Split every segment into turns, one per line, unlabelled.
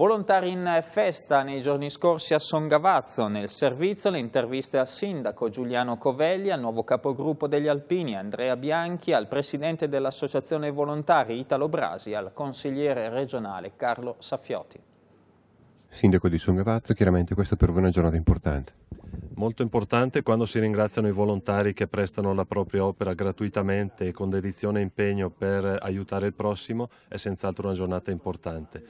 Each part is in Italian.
Volontari in festa nei giorni scorsi a Son Gavazzo, nel servizio le interviste al sindaco Giuliano Covelli, al nuovo capogruppo degli Alpini Andrea Bianchi, al presidente dell'associazione volontari Italo Brasi, al consigliere regionale Carlo Saffiotti. Sindaco di Son Gavazzo, chiaramente questa per voi è una giornata importante.
Molto importante quando si ringraziano i volontari che prestano la propria opera gratuitamente e con dedizione e impegno per aiutare il prossimo, è senz'altro una giornata importante.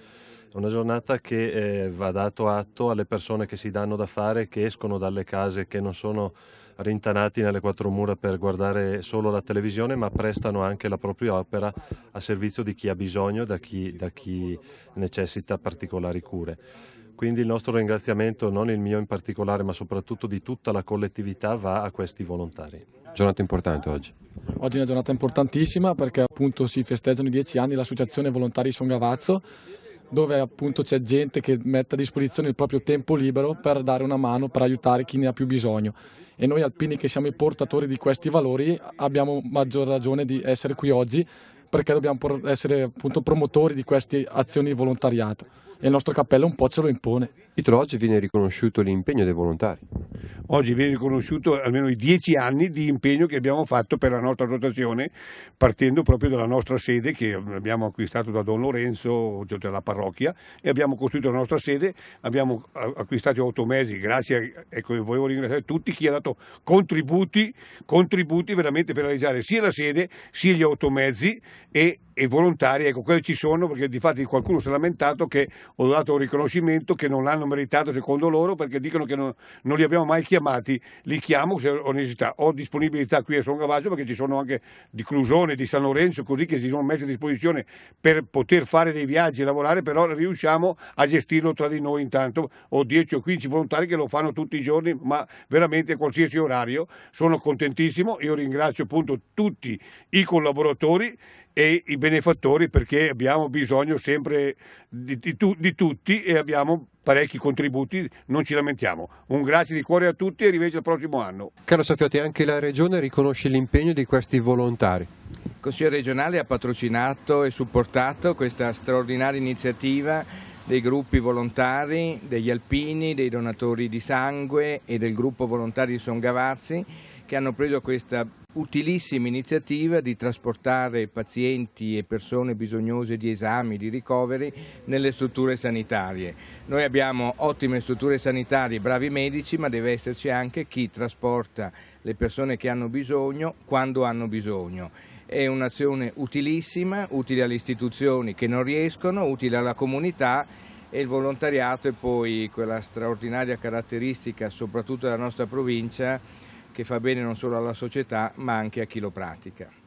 È una giornata che eh, va dato atto alle persone che si danno da fare, che escono dalle case, che non sono rintanati nelle quattro mura per guardare solo la televisione, ma prestano anche la propria opera a servizio di chi ha bisogno, da chi, da chi necessita particolari cure. Quindi il nostro ringraziamento, non il mio in particolare, ma soprattutto di tutta la collettività, va a questi volontari. Giornata importante oggi.
Oggi è una giornata importantissima perché appunto si festeggiano i dieci anni dell'Associazione Volontari Son Gavazzo dove appunto c'è gente che mette a disposizione il proprio tempo libero per dare una mano, per aiutare chi ne ha più bisogno. E noi alpini che siamo i portatori di questi valori abbiamo maggior ragione di essere qui oggi perché dobbiamo essere appunto promotori di queste azioni di volontariato e il nostro cappello un po' ce lo impone
capitolo oggi viene riconosciuto l'impegno dei volontari. Oggi viene riconosciuto almeno i dieci anni di impegno che abbiamo fatto per la nostra rotazione, partendo proprio dalla nostra sede che abbiamo acquistato da Don Lorenzo, cioè dalla parrocchia, e abbiamo costruito la nostra sede, abbiamo acquistato otto mesi, grazie, ecco, volevo ringraziare tutti chi ha dato contributi, contributi veramente per realizzare sia la sede, sia gli otto mezzi e e volontari, ecco, quelli ci sono perché di fatti qualcuno si è lamentato che ho dato un riconoscimento che non l'hanno meritato secondo loro perché dicono che non, non li abbiamo mai chiamati, li chiamo se ho necessità, ho disponibilità qui a Son Gavaggio perché ci sono anche di Clusone, di San Lorenzo, così che si sono messi a disposizione per poter fare dei viaggi e lavorare, però riusciamo a gestirlo tra di noi intanto, ho 10 o 15 volontari che lo fanno tutti i giorni, ma veramente a qualsiasi orario, sono contentissimo, io ringrazio appunto tutti i collaboratori e i beneficiari benefattori perché abbiamo bisogno sempre di, di, tu, di tutti e abbiamo parecchi contributi, non ci lamentiamo. Un grazie di cuore a tutti e arrivederci al prossimo anno.
Caro Safiotti, anche la Regione riconosce l'impegno di questi volontari.
Il Consiglio regionale ha patrocinato e supportato questa straordinaria iniziativa dei gruppi volontari, degli alpini, dei donatori di sangue e del gruppo volontari di Songavazzi che hanno preso questa Utilissima iniziativa di trasportare pazienti e persone bisognose di esami, di ricoveri nelle strutture sanitarie. Noi abbiamo ottime strutture sanitarie, bravi medici, ma deve esserci anche chi trasporta le persone che hanno bisogno quando hanno bisogno. È un'azione utilissima, utile alle istituzioni che non riescono, utile alla comunità e il volontariato è poi quella straordinaria caratteristica, soprattutto della nostra provincia, che fa bene non solo alla società ma anche a chi lo pratica.